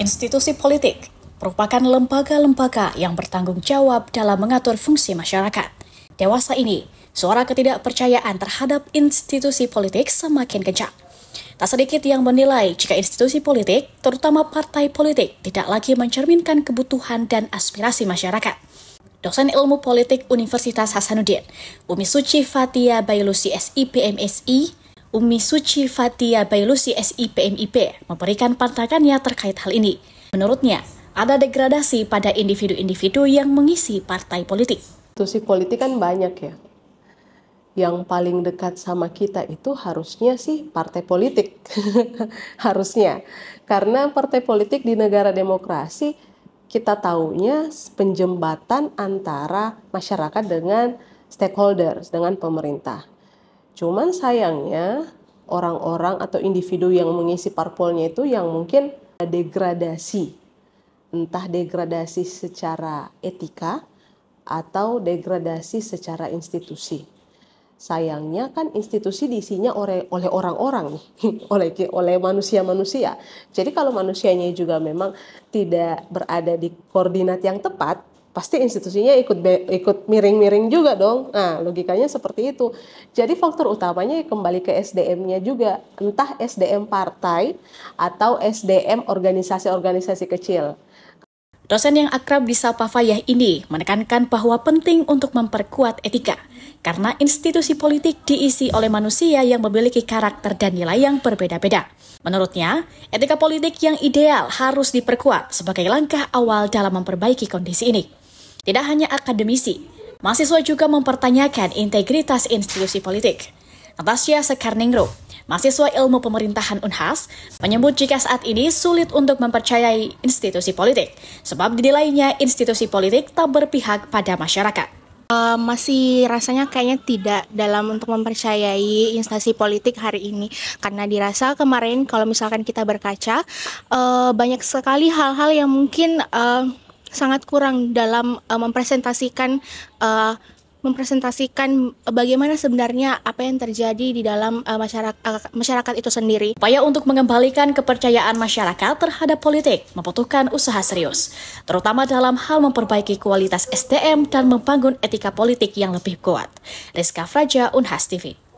Institusi politik merupakan lembaga-lembaga yang bertanggung jawab dalam mengatur fungsi masyarakat. Dewasa ini, suara ketidakpercayaan terhadap institusi politik semakin kencang. Tak sedikit yang menilai jika institusi politik, terutama partai politik, tidak lagi mencerminkan kebutuhan dan aspirasi masyarakat. Dosen Ilmu Politik Universitas Hasanuddin, Umi Suci Fatia Bayulusi SIPMSI, Umi Suci Fatia Bailusi SIPMIP memberikan pantangannya terkait hal ini. Menurutnya, ada degradasi pada individu-individu yang mengisi partai politik. Institusi politik kan banyak ya. Yang paling dekat sama kita itu harusnya sih partai politik. harusnya. Karena partai politik di negara demokrasi kita taunya penjembatan antara masyarakat dengan stakeholders, dengan pemerintah. Cuman sayangnya orang-orang atau individu yang mengisi parpolnya itu yang mungkin degradasi. Entah degradasi secara etika atau degradasi secara institusi. Sayangnya kan institusi diisinya oleh oleh orang-orang nih, oleh oleh manusia-manusia. Jadi kalau manusianya juga memang tidak berada di koordinat yang tepat, pasti institusinya ikut be, ikut miring-miring juga dong. Nah, logikanya seperti itu. Jadi faktor utamanya ya kembali ke SDM-nya juga, entah SDM partai atau SDM organisasi-organisasi kecil. Dosen yang akrab di Sapa Fayah ini menekankan bahwa penting untuk memperkuat etika, karena institusi politik diisi oleh manusia yang memiliki karakter dan nilai yang berbeda-beda. Menurutnya, etika politik yang ideal harus diperkuat sebagai langkah awal dalam memperbaiki kondisi ini. Tidak hanya akademisi, mahasiswa juga mempertanyakan integritas institusi politik. Natasha Sekarningro, mahasiswa ilmu pemerintahan UNHAS, menyebut jika saat ini sulit untuk mempercayai institusi politik, sebab dinilainya institusi politik tak berpihak pada masyarakat eh, masih rasanya kayaknya tidak dalam untuk mempercayai instansi politik hari ini karena dirasa kemarin kalau misalkan kita berkaca uh, banyak sekali hal-hal yang mungkin uh, sangat kurang dalam uh, mempresentasikan uh, mempresentasikan bagaimana sebenarnya apa yang terjadi di dalam uh, eh, masyarakat uh, masyarakat itu sendiri. Upaya untuk mengembalikan kepercayaan masyarakat terhadap politik membutuhkan usaha serius, terutama dalam hal memperbaiki kualitas SDM dan membangun etika politik yang lebih kuat. Rizka Fraja, Unhas TV.